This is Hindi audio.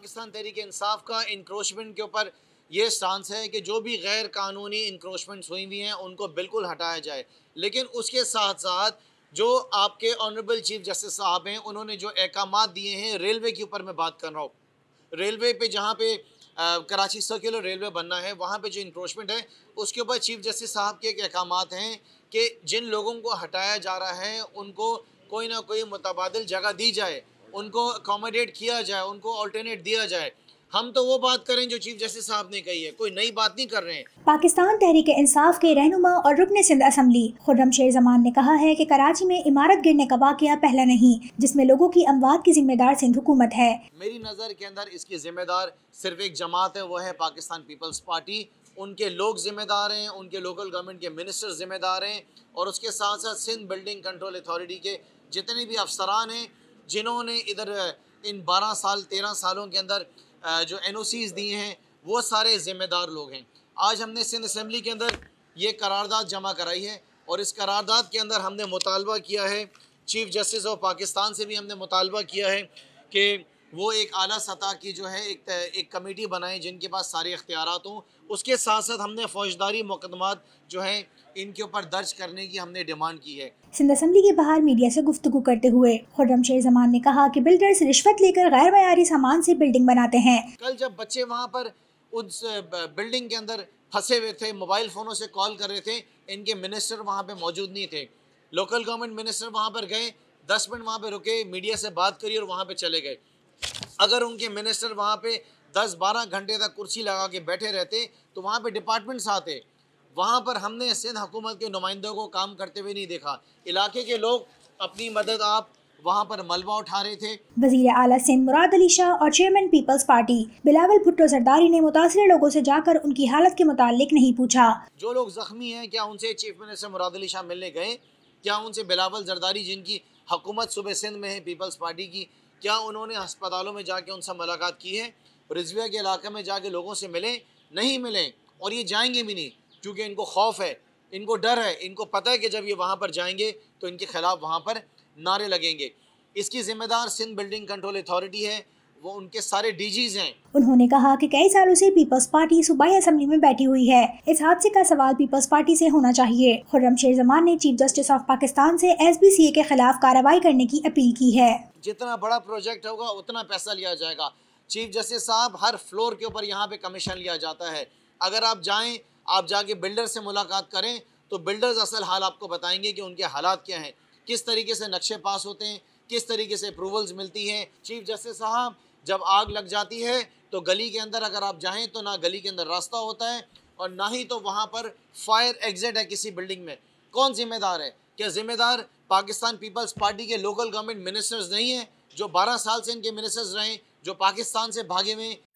पाकिस्तान तहरीक इंसाफ का इंक्रोचमेंट के ऊपर ये स्टांस है कि जो भी गैर कानूनी इंक्रोचमेंट्स हुई हुई हैं उनको बिल्कुल हटाया जाए लेकिन उसके साथ साथ जो आपके ऑनरेबल चीफ जस्टिस साहब हैं उन्होंने जो अहकाम दिए हैं रेलवे के ऊपर मैं बात कर रहा हूँ रेलवे पे जहाँ पे आ, कराची सर्कुलर रेलवे बनना है वहाँ पे जो इंक्रोचमेंट है उसके ऊपर चीफ जस्टिस साहब के एक अहकाम हैं कि जिन लोगों को हटाया जा रहा है उनको कोई ना कोई मुतबाद जगह दी जाए उनको अकोमोडेट किया जाए उनको ऑल्टरनेट दिया जाए हम तो वो बात करें जो चीफ जस्टिस साहब ने कही है कोई नई बात नहीं कर रहे हैं पाकिस्तान तहरीक इंसाफ के रहनुमा और रुकन सिंध असम्बली खुर्रम शेर जमान ने कहा है कि कराची में इमारत गिरने का वाक्य पहला नहीं जिसमें लोगों की अमवात की जिम्मेदार सिंध हुकूमत है मेरी नज़र के अंदर इसकी जिम्मेदार सिर्फ एक जमात है वो है पाकिस्तान पीपल्स पार्टी उनके लोग जिम्मेदार हैं उनके लोकल गवर्नमेंट के मिनिस्टर जिम्मेदार हैं और उसके साथ साथ सिंध बिल्डिंग कंट्रोल अथॉरिटी के जितने भी अफसरान हैं जिन्होंने इधर इन बारह साल तेरह सालों के अंदर जो एन ओ सीज़ दिए हैं वो सारे ज़िम्मेदार लोग हैं आज हमने सिंध असम्बली के अंदर ये करारदाद जमा कराई है और इस करारदाद के अंदर हमने मुतालबा किया है चीफ जस्टिस ऑफ पाकिस्तान से भी हमने मुतालबा किया है कि वो एक आला सतह की जो है एक एक कमेटी बनाए जिनके पास सारे अख्तियार हों उसके साथ साथ हमने फौजदारी मुकदमा जो है इनके ऊपर दर्ज करने की हमने डिमांड की है सिंध असम्बली के बाहर मीडिया से गुफ्तु करते हुए खुर्रम शेर जमान ने कहा कि बिल्डर्स रिश्वत लेकर गैर मयारी सामान से बिल्डिंग बनाते हैं कल जब बच्चे वहाँ पर उस बिल्डिंग के अंदर फंसे हुए थे मोबाइल फ़ोनों से कॉल कर रहे थे इनके मिनिस्टर वहाँ पर मौजूद नहीं थे लोकल गवर्नमेंट मिनिस्टर वहाँ पर गए दस मिनट वहाँ पर रुके मीडिया से बात करी और वहाँ पर चले गए अगर उनके मिनिस्टर वहाँ पे 10-12 घंटे तक कुर्सी लगा के बैठे रहते तो वहाँ पे डिपार्टमेंट्स आते वहाँ पर हमने सिंध हुकूमत के नुमाइंदों को काम करते हुए नहीं देखा इलाके के लोग अपनी मदद आप वहाँ पर मलबा उठा रहे थे वजीर आला सिंध मुराद अली शाह और chairman people's party Bilawal Bhutto Zardari ने मुतासर लोगों से जाकर उनकी हालत के मुतालिक नहीं पूछा जो लोग जख्मी हैं क्या उनसे चीफ मिनिस्टर मुराद अली शाह मिलने गए क्या उनसे बिलावल जरदारी जिनकी हुकूमत सुबह सिंध में है पीपल्स पार्टी की क्या उन्होंने अस्पतालों में जाके उनसे मुलाकात की है रिजविया के इलाके में जाके लोगों से मिलें नहीं मिलें और ये जाएंगे भी नहीं क्योंकि इनको खौफ है इनको डर है इनको पता है कि जब ये वहाँ पर जाएंगे तो इनके खिलाफ वहाँ पर नारे लगेंगे इसकी ज़िम्मेदार सिंध बिल्डिंग कंट्रोल अथॉरिटी है वो उनके सारे डीजीज हैं उन्होंने कहा कि कई सालों से पीपल्स पार्टी सूबाई असम्बली में बैठी हुई है इस हादसे का सवाल पीपल्स पार्टी से होना चाहिए खुर्रम शेर जमान ने चीफ जस्टिस ऑफ पाकिस्तान से एसबीसीए के खिलाफ कार्रवाई करने की अपील की है जितना बड़ा प्रोजेक्ट होगा उतना पैसा लिया जाएगा चीफ जस्टिस साहब हर फ्लोर के ऊपर यहाँ पे कमीशन लिया जाता है अगर आप जाएं आप जाके बिल्डर से मुलाकात करें तो बिल्डर्स असल हाल आपको बताएंगे कि उनके हालात क्या हैं किस तरीके से नक्शे पास होते हैं किस तरीके से अप्रूवल्स मिलती हैं चीफ जस्टिस साहब जब आग लग जाती है तो गली के अंदर अगर आप जाएँ तो ना गली के अंदर रास्ता होता है और ना ही तो वहाँ पर फायर एग्जिट है किसी बिल्डिंग में कौन जिम्मेदार है क्या जिम्मेदार पाकिस्तान पीपल्स पार्टी के लोकल गवर्नमेंट मिनिस्टर्स नहीं हैं जो 12 साल से इनके मिनिस्टर्स रहे जो पाकिस्तान से भागे हुए